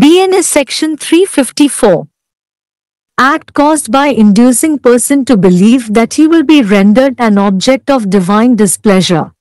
BNS Section 354. Act caused by inducing person to believe that he will be rendered an object of divine displeasure.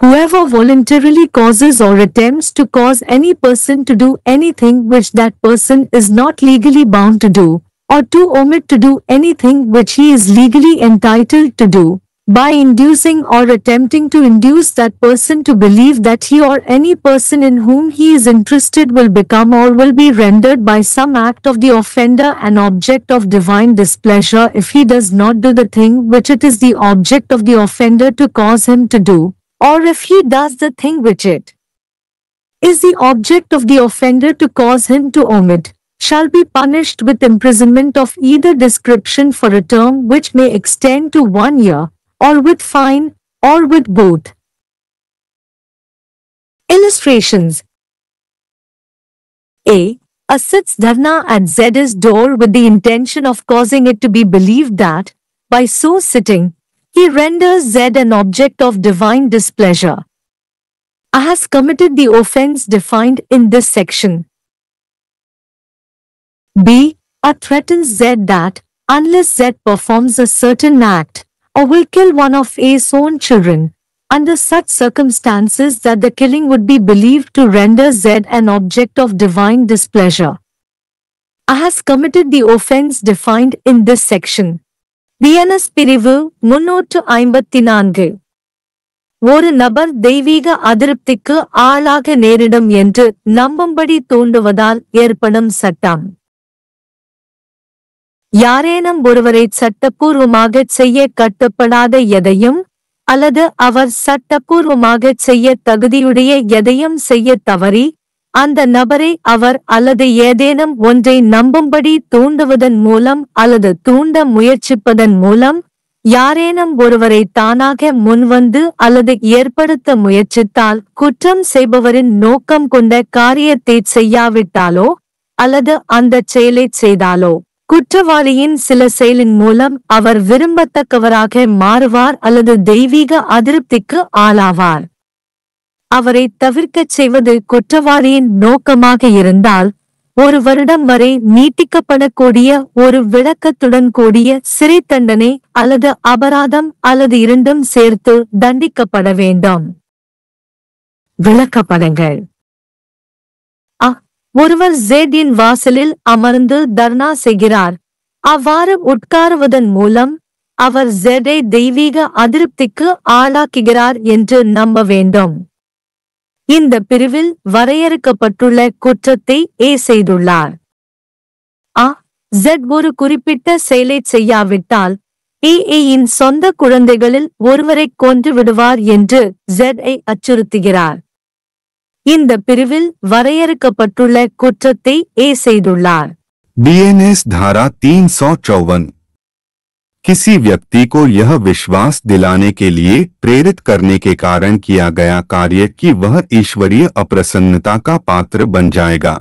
Whoever voluntarily causes or attempts to cause any person to do anything which that person is not legally bound to do, or to omit to do anything which he is legally entitled to do, by inducing or attempting to induce that person to believe that he or any person in whom he is interested will become or will be rendered by some act of the offender an object of divine displeasure if he does not do the thing which it is the object of the offender to cause him to do, or if he does the thing which it is the object of the offender to cause him to omit shall be punished with imprisonment of either description for a term which may extend to one year, or with fine, or with both. Illustrations A. A sits Dharna at Zed's door with the intention of causing it to be believed that, by so sitting, he renders Zed an object of divine displeasure. A has committed the offense defined in this section. B. A threatens Z that, unless Z performs a certain act, or will kill one of A's own children. Under such circumstances that the killing would be believed to render Z an object of divine displeasure. A has committed the offence defined in this section. TNS Pirivu, முன்னூற்று ஐம்பத்தி நான்கு ஒரு நபர் தெய்வீக அதிருப்திக்கு ஆளாக நேரிடும் என்று நம்பும்படி தூண்டுவதால் ஏற்படும் சட்டம் யாரேனும் ஒருவரை சட்டப்பூர்வமாக செய்ய கட்டுப்படாத எதையும் அல்லது அவர் சட்டப்பூர்வமாக செய்ய தகுதியுடைய எதையும் செய்ய தவறி அந்த நபரை அவர் அல்லது ஏதேனும் ஒன்றை நம்பும்படி தூண்டுவதன் மூலம் அல்லது தூண்ட முயற்சிப்பதன் மூலம் யாரேனும் ஒருவரை தானாக முன்வந்து அல்லது ஏற்படுத்த முயற்சித்தால் குற்றம் செய்பவரின் நோக்கம் கொண்ட காரியத்தை செய்யாவிட்டாலோ அல்லது அந்தச் செயலை செய்தாலோ குற்றவாளியின் சில செயலின் மூலம் அவர் விரும்பத்தக்கவராக மாறுவார் அல்லது தெய்வீக அதிருப்திக்கு ஆளாவார் அவரை தவிர்க்கச் செய்வது குற்றவாளியின் நோக்கமாக இருந்தால் ஒரு வருடம் வரை நீட்டிக்கப்படக்கூடிய ஒரு விளக்கத்துடன் கூடிய சிறை தண்டனை அல்லது அபராதம் அல்லது இரண்டும் சேர்த்து தண்டிக்கப்பட வேண்டும் விளக்கப்படங்கள் ஒருவர் ஜேடின் வாசலில் அமர்ந்து தர்ணா செய்கிறார் அவ்வாறு உட்காருவதன் மூலம் அவர் ஜெடை தெய்வீக அதிருப்திக்கு ஆளாக்குகிறார் என்று நம்ப வேண்டும் இந்த பிரிவில் வரையறுக்கப்பட்டுள்ள குற்றத்தை ஏ செய்துள்ளார் ஆ ஜெட் ஒரு குறிப்பிட்ட செயலை செய்யாவிட்டால் ஏஏயின் சொந்த குழந்தைகளில் ஒருவரை கொன்று விடுவார் என்று ஜெட் ஐ அச்சுறுத்துகிறார் இந்த பிரிவில் வரையறுக்கப்பட்டுள்ள குற்றத்தை ஏ செய்துள்ளார் बीएनएस धारा तीन किसी व्यक्ति को यह विश्वास दिलाने के लिए प्रेरित करने के कारण किया गया कार्य कि वह ईश्वरीय अप्रसन्नता का पात्र बन जाएगा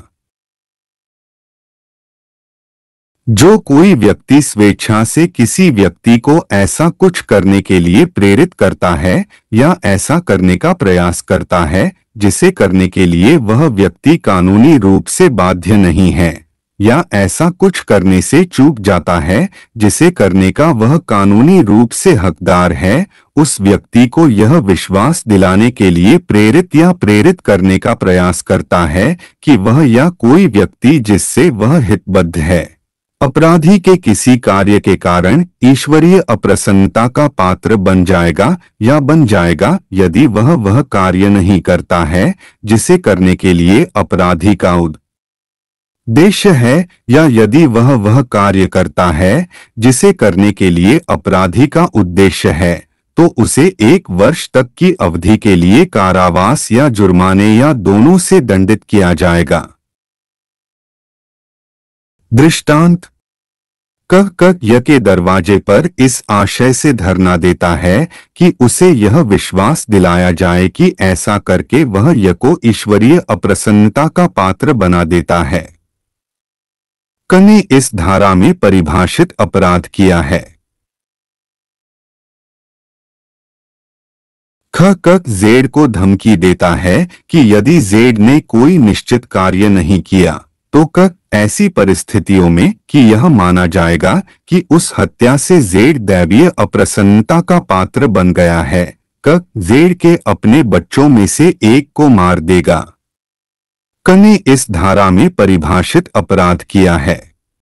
जो कोई व्यक्ति स्वेच्छा से किसी व्यक्ति को ऐसा कुछ करने के लिए प्रेरित करता है या ऐसा करने का प्रयास करता है जिसे करने के लिए वह व्यक्ति कानूनी रूप से बाध्य नहीं है या ऐसा कुछ करने से चूक जाता है जिसे करने का वह कानूनी रूप से हकदार है उस व्यक्ति को यह विश्वास दिलाने के लिए प्रेरित या प्रेरित करने का प्रयास करता है कि वह या कोई व्यक्ति जिससे वह हितबद्ध है अपराधी के किसी कार्य के कारण ईश्वरीय अप्रसन्नता का पात्र बन जाएगा या बन जाएगा यदि वह वह कार्य नहीं करता है जिसे करने के लिए अपराधी का उद्देश्य है या यदि वह वह कार्य करता है जिसे करने के लिए अपराधी का उद्देश्य है तो उसे एक वर्ष तक की अवधि के लिए कारावास या जुर्माने या दोनों से दंडित किया जाएगा दृष्टांत कह कह य के दरवाजे पर इस आशय से धरना देता है कि उसे यह विश्वास दिलाया जाए कि ऐसा करके वह य को ईश्वरीय अप्रसन्नता का पात्र बना देता है क ने इस धारा में परिभाषित अपराध किया है ख कक जेड को धमकी देता है कि यदि जेड ने कोई निश्चित कार्य नहीं किया तो कक ऐसी परिस्थितियों में कि यह माना जाएगा कि उस हत्या से जेड दैवीय अप्रसन्नता का पात्र बन गया है कक जेड के अपने बच्चों में से एक को मार देगा क ने इस धारा में परिभाषित अपराध किया है